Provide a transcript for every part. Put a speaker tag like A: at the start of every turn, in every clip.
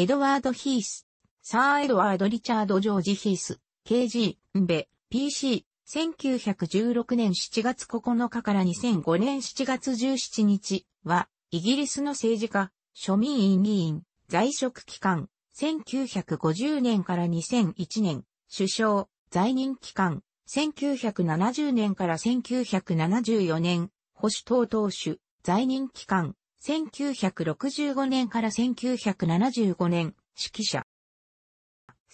A: エドワード・ヒース、サー・エドワード・リチャード・ジョージ・ヒース、KG、ンベ、PC、1916年7月9日から2005年7月17日は、イギリスの政治家、庶民院議員、在職期間、1950年から2001年、首相、在任期間、1970年から1974年、保守党党首、在任期間、1965年から1975年、指揮者。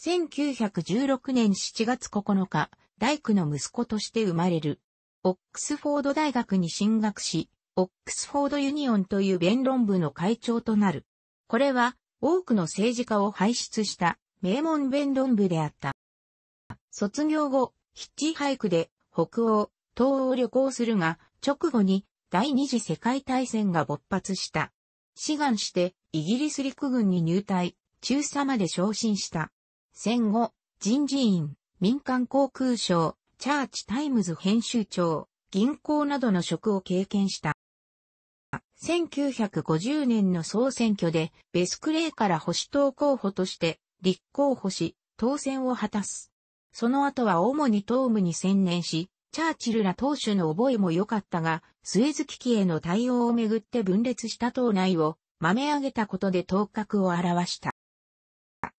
A: 1916年7月9日、大工の息子として生まれる。オックスフォード大学に進学し、オックスフォードユニオンという弁論部の会長となる。これは多くの政治家を輩出した名門弁論部であった。卒業後、ヒッチハイクで北欧、東欧旅行するが、直後に第二次世界大戦が勃発した。志願してイギリス陸軍に入隊、中佐まで昇進した。戦後、人事院、民間航空省、チャーチタイムズ編集長、銀行などの職を経験した。1950年の総選挙でベスクレイから保守党候補として立候補し、当選を果たす。その後は主に東務に専念し、チャーチルら党首の覚えも良かったが、スエズ危機への対応をめぐって分裂した党内を豆上げたことで頭角を表した。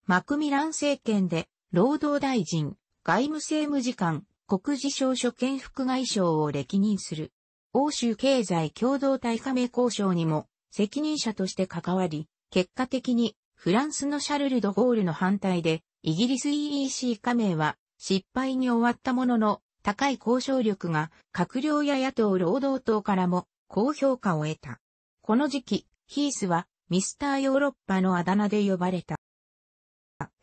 A: マクミラン政権で、労働大臣、外務政務次官、国事省所兼副外相を歴任する。欧州経済共同体加盟交渉にも責任者として関わり、結果的にフランスのシャルル・ド・ゴールの反対で、イギリス EEC 加盟は失敗に終わったものの、高い交渉力が閣僚や野党労働党からも高評価を得た。この時期、ヒースはミスターヨーロッパのあだ名で呼ばれた。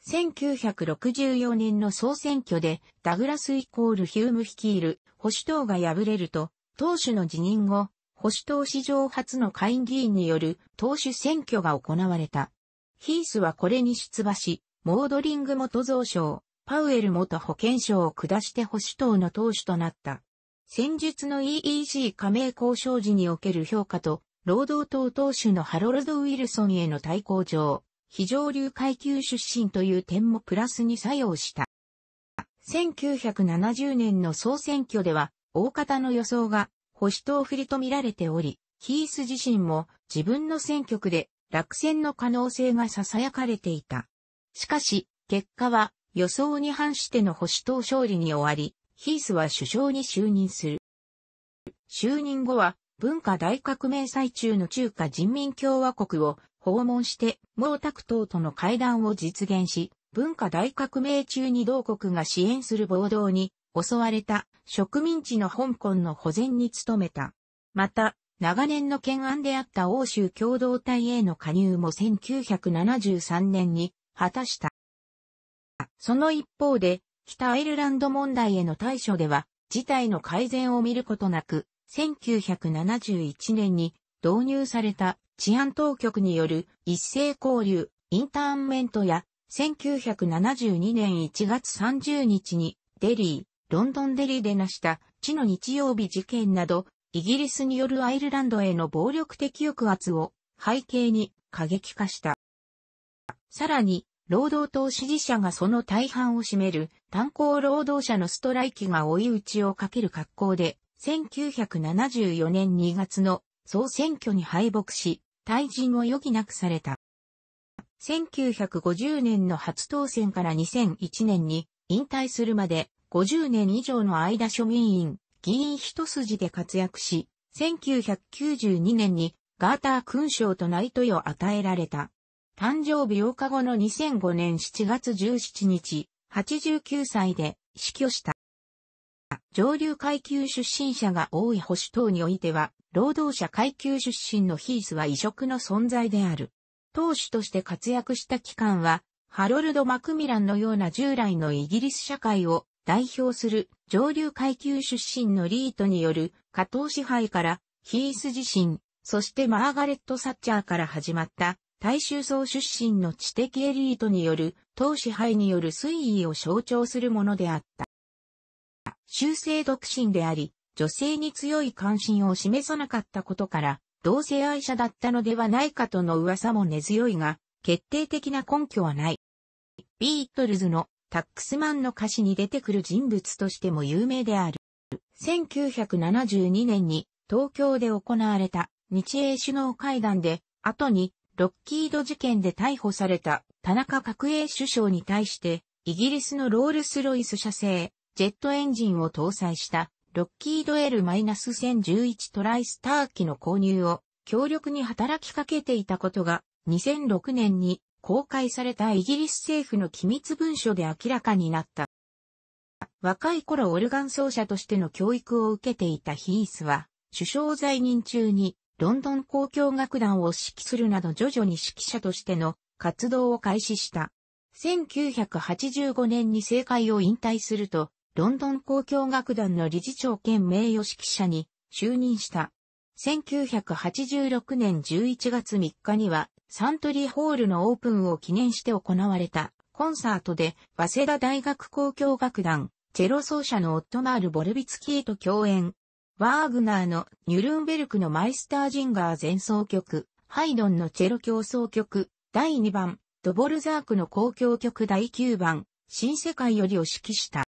A: 1964年の総選挙でダグラスイコールヒューム率いる保守党が敗れると、党首の辞任後、保守党史上初の下院議員による党首選挙が行われた。ヒースはこれに出馬し、モードリング元増相、パウエル元保健省を下して保守党の党首となった。戦術の EEC 加盟交渉時における評価と、労働党党首のハロルド・ウィルソンへの対抗上、非常流階級出身という点もプラスに作用した。1970年の総選挙では、大方の予想が保守党振りと見られており、ヒース自身も自分の選挙区で落選の可能性が囁かれていた。しかし、結果は予想に反しての保守党勝利に終わり、ヒースは首相に就任する。就任後は文化大革命最中の中華人民共和国を訪問して毛沢東との会談を実現し、文化大革命中に同国が支援する暴動に襲われた植民地の香港の保全に努めた。また、長年の懸案であった欧州共同体への加入も1973年に果たした。その一方で、北アイルランド問題への対処では、事態の改善を見ることなく、1971年に導入された治安当局による一斉交流、インターンメントや、1972年1月30日にデリー、ロンドンデリーで成した地の日曜日事件など、イギリスによるアイルランドへの暴力的抑圧を背景に過激化した。さらに、労働党支持者がその大半を占める炭鉱労働者のストライキが追い打ちをかける格好で、1974年2月の総選挙に敗北し、退陣を余儀なくされた。1950年の初当選から2001年に引退するまで50年以上の間庶民員、議員一筋で活躍し、1992年にガーター勲章とナイトを与えられた。誕生日8日後の2005年7月17日、89歳で死去した。上流階級出身者が多い保守党においては、労働者階級出身のヒースは異色の存在である。党首として活躍した期間は、ハロルド・マクミランのような従来のイギリス社会を代表する上流階級出身のリートによる下等支配からヒース自身、そしてマーガレット・サッチャーから始まった大衆層出身の知的エリートによる、党支配による推移を象徴するものであった。修正独身であり、女性に強い関心を示さなかったことから、同性愛者だったのではないかとの噂も根強いが、決定的な根拠はない。ビートルズのタックスマンの歌詞に出てくる人物としても有名である。1972年に東京で行われた日英首脳会談で、後にロッキード事件で逮捕された田中角栄首相に対して、イギリスのロールスロイス社製、ジェットエンジンを搭載したロッキード L-1011 トライスター機の購入を強力に働きかけていたことが2006年に公開されたイギリス政府の機密文書で明らかになった。若い頃オルガン奏者としての教育を受けていたヒースは、首相在任中にロンドン交響楽団を指揮するなど徐々に指揮者としての活動を開始した。1985年に政界を引退すると、ロンドン交響楽団の理事長兼名誉指揮者に就任した。1986年11月3日には、サントリーホールのオープンを記念して行われたコンサートで、早稲田大学交響楽団、チェロ奏者のオットマール・ボルビツキーと共演、ワーグナーのニュルンベルクのマイスタージンガー前奏曲、ハイドンのチェロ競争曲、第2番、ドボルザークの公共曲第9番、新世界よりを指揮した。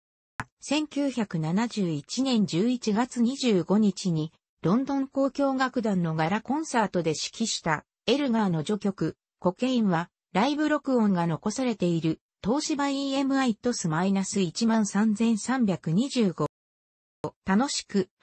A: 1971年11月25日に、ロンドン公共楽団の柄コンサートで指揮した、エルガーの序曲、コケインは、ライブ録音が残されている、東芝 EMI トス -13325。楽しく、